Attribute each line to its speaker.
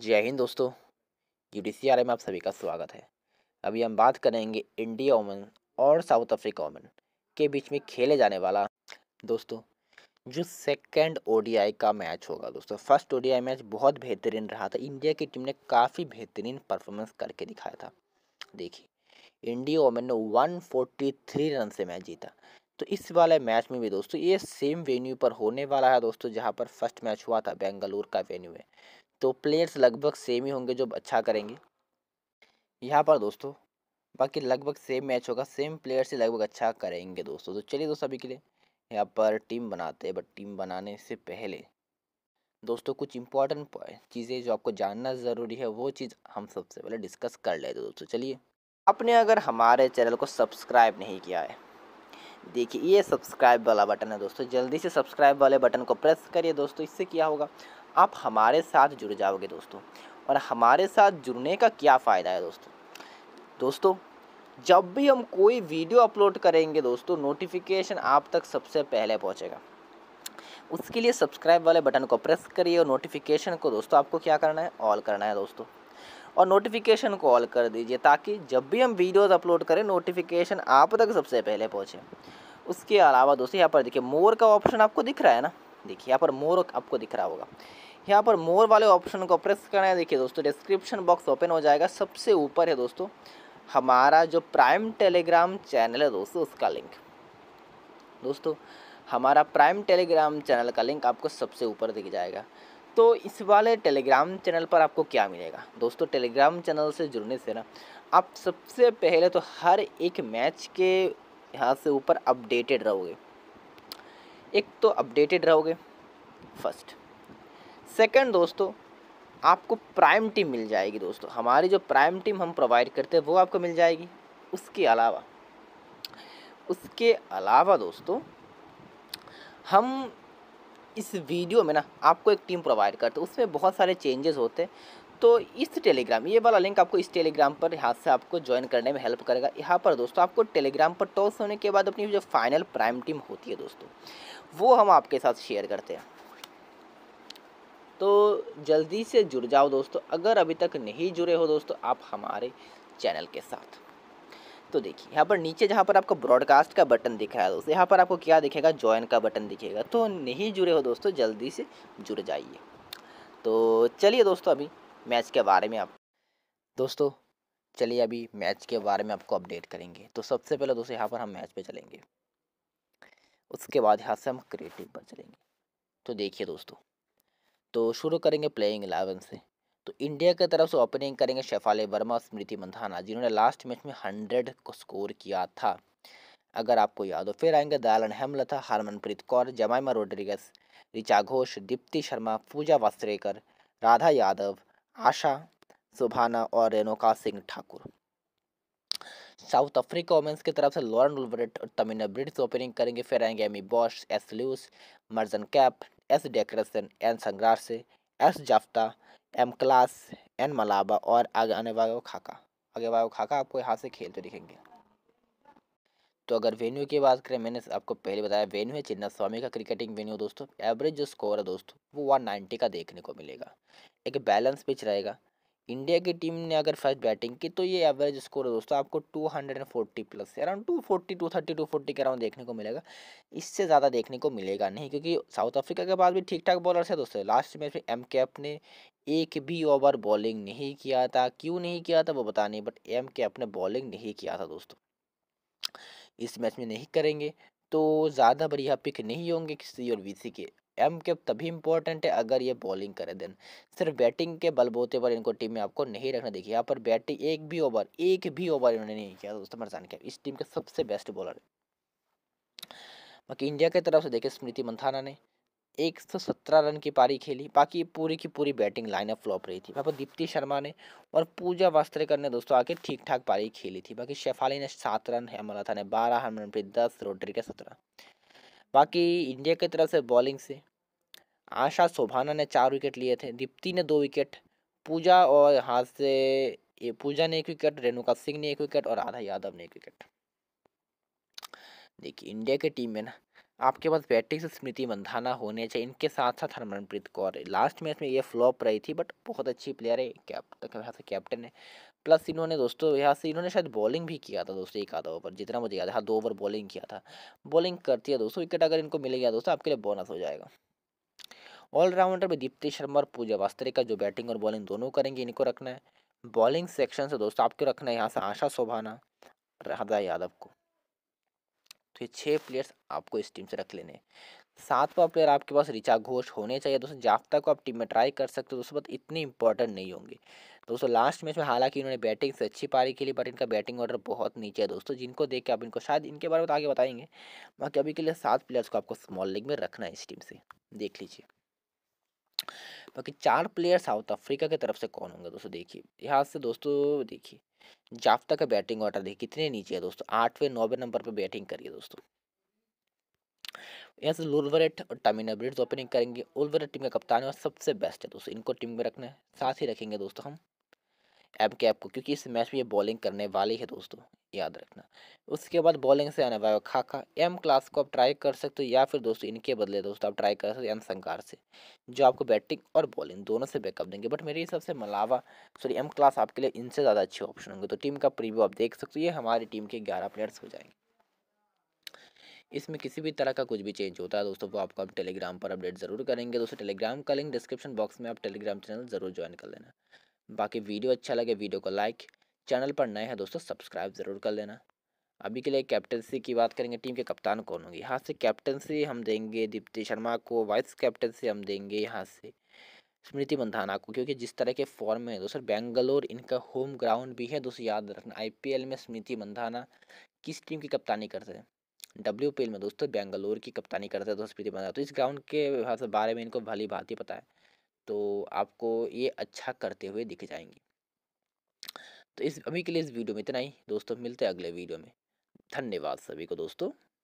Speaker 1: जय हिंद दोस्तों U D C R में आप सभी का स्वागत है अभी हम बात करेंगे इंडिया ओमन और साउथ अफ्रीका ओमन के बीच में खेले जाने वाला दोस्तों जो सेकंड ओडीआई का मैच होगा दोस्तों फर्स्ट ओडीआई मैच बहुत बेहतरीन रहा था इंडिया की टीम ने काफ़ी बेहतरीन परफॉर्मेंस करके दिखाया था देखिए इंडिया ओमन ने वन रन से मैच जीता तो इस वाले मैच में भी दोस्तों ये सेम वेन्यू पर होने वाला है दोस्तों जहाँ पर फर्स्ट मैच हुआ था बेंगलुरु का वेन्यू है तो प्लेयर्स लगभग सेम ही होंगे जो अच्छा करेंगे यहाँ पर दोस्तों बाकी लगभग सेम मैच होगा सेम प्लेयर्स ही लगभग अच्छा करेंगे दोस्तों तो चलिए दोस्तों अभी के लिए यहाँ पर टीम बनाते हैं बट टीम बनाने से पहले दोस्तों कुछ इंपॉर्टेंट चीज़ें जो आपको जानना ज़रूरी है वो चीज़ हम सबसे पहले डिस्कस कर लेते दोस्तों चलिए आपने अगर हमारे चैनल को सब्सक्राइब नहीं किया है देखिए ये सब्सक्राइब वाला बटन है दोस्तों जल्दी से सब्सक्राइब वाले बटन को प्रेस करिए दोस्तों इससे क्या होगा आप हमारे साथ जुड़ जाओगे दोस्तों और हमारे साथ जुड़ने का क्या फ़ायदा है दोस्तों दोस्तों जब भी हम कोई वीडियो अपलोड करेंगे दोस्तों नोटिफिकेशन आप तक सबसे पहले पहुँचेगा उसके लिए सब्सक्राइब वाले बटन को प्रेस करिए और नोटिफिकेशन को दोस्तों आपको क्या करना है ऑल करना है दोस्तों और नोटिफिकेशन को ऑल कर दीजिए ताकि जब भी हम वीडियोस अपलोड करें नोटिफिकेशन आप तक सबसे पहले पहुँचे उसके अलावा दोस्तों यहाँ पर देखिए मोर का ऑप्शन आपको दिख रहा है ना देखिए यहाँ पर मोर आपको दिख रहा होगा यहाँ पर मोर वाले ऑप्शन को प्रेस करना है देखिए दोस्तों डिस्क्रिप्शन बॉक्स ओपन हो जाएगा सबसे ऊपर है दोस्तों हमारा जो प्राइम टेलीग्राम चैनल है दोस्तों उसका लिंक दोस्तों हमारा प्राइम टेलीग्राम चैनल का लिंक आपको सबसे ऊपर दिख जाएगा तो इस वाले टेलीग्राम चैनल पर आपको क्या मिलेगा दोस्तों टेलीग्राम चैनल से जुड़ने से ना आप सबसे पहले तो हर एक मैच के यहाँ से ऊपर अपडेटेड रहोगे एक तो अपडेटेड रहोगे फर्स्ट सेकंड दोस्तों आपको प्राइम टीम मिल जाएगी दोस्तों हमारी जो प्राइम टीम हम प्रोवाइड करते हैं वो आपको मिल जाएगी उसके अलावा उसके अलावा दोस्तों हम इस वीडियो में ना आपको एक टीम प्रोवाइड करते हैं उसमें बहुत सारे चेंजेस होते हैं तो इस टेलीग्राम ये वाला लिंक आपको इस टेलीग्राम पर यहाँ से आपको ज्वाइन करने में हेल्प करेगा यहाँ पर दोस्तों आपको टेलीग्राम पर टॉस होने के बाद अपनी जो फाइनल प्राइम टीम होती है दोस्तों वो हम आपके साथ शेयर करते हैं तो जल्दी से जुड़ जाओ दोस्तों अगर अभी तक नहीं जुड़े हो दोस्तों आप हमारे चैनल के साथ तो देखिए यहाँ पर नीचे जहाँ पर आपको ब्रॉडकास्ट का बटन दिख रहा है दोस्तों यहाँ पर आपको क्या दिखेगा ज्वाइन का बटन दिखेगा तो नहीं जुड़े हो दोस्तों जल्दी से जुड़ जाइए तो चलिए दोस्तों अभी मैच के बारे में आप दोस्तों चलिए अभी मैच के बारे में आपको अपडेट करेंगे तो सबसे पहले दोस्तों यहाँ पर हम मैच पे चलेंगे उसके बाद यहाँ से हम क्रिएटिव पर चलेंगे तो देखिए दोस्तों तो शुरू करेंगे प्लेइंग एलेवन से तो इंडिया की तरफ से ओपनिंग करेंगे शेफाली वर्मा स्मृति मंधाना जिन्होंने लास्ट मैच में हंड्रेड को स्कोर किया था अगर आपको याद हो फिर आएंगे दयालन हेमलता हरमनप्रीत कौर जमाइमा रोड्रिगस रिचा घोष दीप्ति शर्मा पूजा वास्त्रेकर राधा यादव आशा सुभाना और Renuka Singh Thakur South Africa women's की तरफ से लॉरन उलवरेट और तमिना ब्रिट्स ओपनिंग करेंगे फिर आएंगे एमी Bosch S Luus Marizanne Kapp S Dercksen N से S Jafta M Klaas N Mlaba और आगे आने वाले खाका आगे वाले खाका आपको यहाँ से खेलते दिखेंगे तो अगर वेन्यू की बात करें मैंने आपको पहले बताया वेन्यू है चिन्ना स्वामी का क्रिकेटिंग वेन्यू दोस्तों एवरेज जो स्कोर है दोस्तों वो वन नाइन्टी का देखने को मिलेगा एक बैलेंस पिच रहेगा इंडिया की टीम ने अगर फर्स्ट बैटिंग की तो ये एवरेज स्कोर है दोस्तों आपको two hundred and forty plus around two two forty thirty two forty के अराउंड देखने को मिलेगा इससे ज़्यादा देखने को मिलेगा नहीं क्योंकि साउथ अफ्रीका के पास भी ठीक ठाक बॉलर्स है दोस्तों लास्ट मैच में एम कैप ने एक भी ओवर बॉलिंग नहीं किया था क्यों नहीं किया था वो बता नहीं बट एम कैप ने बॉलिंग नहीं किया था दोस्तों इस मैच में नहीं करेंगे तो ज़्यादा बढ़िया पिक नहीं होंगे किसी और वीसी के एम के तभी इम्पोर्टेंट है अगर ये बॉलिंग करे देन सिर्फ बैटिंग के बलबोते पर इनको टीम में आपको नहीं रखना देखिए यहाँ पर बैटिंग एक भी ओवर एक भी ओवर इन्होंने नहीं किया दोस्तों मरजान के इस टीम के सबसे बेस्ट बॉलर है बाकी इंडिया की तरफ से देखे स्मृति मंथाना ने एक सौ सत्रह रन की पारी खेली बाकी पूरी की पूरी बैटिंग लाइनअप फ्लॉप रही थी वहाँ पर दीप्ति शर्मा ने और पूजा वास्त्रेकर ने दोस्तों आके ठीक ठाक पारी खेली थी बाकी शेफाली ने सात रन हेमलथा ने बारह हरमनप्रीत दस रोड्री के सत्रह बाकी इंडिया की तरफ से बॉलिंग से आशा सोभाना ने चार विकेट लिए थे दीप्ति ने दो विकेट पूजा और यहाँ से पूजा ने एक विकेट रेणुका सिंह ने एक विकेट और राधा यादव ने एक विकेट देखिए इंडिया की टीम में ना आपके पास बैटिंग से स्मृति मंधाना होने चाहिए इनके साथ साथ हरमनप्रीत कौर लास्ट मैच में ये फ्लॉप रही थी बट बहुत अच्छी प्लेयर है कैप्टन यहाँ से कैप्टन है प्लस इन्होंने दोस्तों यहाँ से इन्होंने शायद बॉलिंग भी किया था दोस्तों एक आधा ओवर जितना मुझे याद है हाँ दो ओवर बॉलिंग किया था बॉलिंग करती है दोस्तों विकेट अगर इनको मिल गया दोस्तों आपके लिए बोनस हो जाएगा ऑलराउंडर में दीप्ति शर्मा और पूजा वास्त्रे का जो बैटिंग और बॉलिंग दोनों करेंगे इनको रखना है बॉलिंग सेक्शन से दोस्तों आपको रखना है यहाँ से आशा सोभाना राधा यादव को तो ये छः प्लेयर्स आपको इस टीम से रख लेने सातवा प्लेयर आपके पास ऋचा घोष होने चाहिए दोस्तों जाफ्ता को आप टीम में ट्राई कर सकते हो दोस्तों बट इतने इंपॉर्टेंट नहीं होंगे दोस्तों लास्ट मैच में हालांकि इन्होंने बैटिंग से अच्छी पारी लिए बट इनका बैटिंग ऑर्डर बहुत नीचे है दोस्तों जिनको देख के आप इनको शायद इनके बारे में तो आगे बताएंगे बाकी अभी के लिए सात प्लेयर्स को आपको स्मॉल लीग में रखना है इस टीम से देख लीजिए बाकी चार प्लेयर साउथ अफ्रीका की तरफ से कौन होंगे दोस्तों देखिए यहाँ से दोस्तों देखिए जाफ्ता का बैटिंग ऑर्डर देखिए कितने नीचे है दोस्तों आठवें नौवें नंबर पर बैटिंग करिए दोस्तों यहाँ से लुलवरेट और टामिना ब्रिड्स ओपनिंग करेंगे उलवरेट टीम का कप्तान है और सबसे बेस्ट है दोस्तों इनको टीम में रखना है साथ ही रखेंगे दोस्तों हम एब कैप को क्योंकि इस मैच में ये बॉलिंग करने वाली है दोस्तों याद रखना उसके बाद बॉलिंग से आने वाला खाका एम क्लास को आप ट्राई कर सकते हो या फिर दोस्तों इनके बदले दोस्तों आप ट्राई कर सकते हो एम संकार से जो आपको बैटिंग और बॉलिंग दोनों से बैकअप देंगे बट मेरे हिसाब से मलावा सॉरी एम क्लास आपके लिए इनसे ज़्यादा अच्छे ऑप्शन होंगे तो टीम का प्रीव्यू आप देख सकते हो ये हमारी टीम के ग्यारह प्लेयर्स हो जाएंगे इसमें किसी भी तरह का कुछ भी चेंज होता है दोस्तों वो आपको हम टेलीग्राम पर अपडेट ज़रूर करेंगे दोस्तों टेलीग्राम का लिंक डिस्क्रिप्शन बॉक्स में आप टेलीग्राम चैनल ज़रूर ज्वाइन कर लेना बाकी वीडियो अच्छा लगे वीडियो को लाइक चैनल पर नए हैं दोस्तों सब्सक्राइब ज़रूर कर लेना अभी के लिए कैप्टनसी की बात करेंगे टीम के कप्तान कौन होंगे यहाँ से कैप्टनसी हम देंगे दीप्ति शर्मा को वाइस कैप्टनसी हम देंगे यहाँ से स्मृति मंधाना को क्योंकि जिस तरह के फॉर्म में दोस्तों बेंगलोर इनका होम ग्राउंड भी है दोस्तों याद रखना आईपीएल में स्मृति मंधाना किस टीम की कप्तानी करते हैं डब्ल्यू में दोस्तों बेंगलोर की कप्तानी करते हैं दोस्तों स्मृति मंधाना तो इस ग्राउंड के हाँ, बारे में इनको भली भांति पता है तो आपको ये अच्छा करते हुए दिख जाएंगी तो इस अभी के लिए इस वीडियो में इतना ही दोस्तों मिलते हैं अगले वीडियो में धन्यवाद सभी को दोस्तों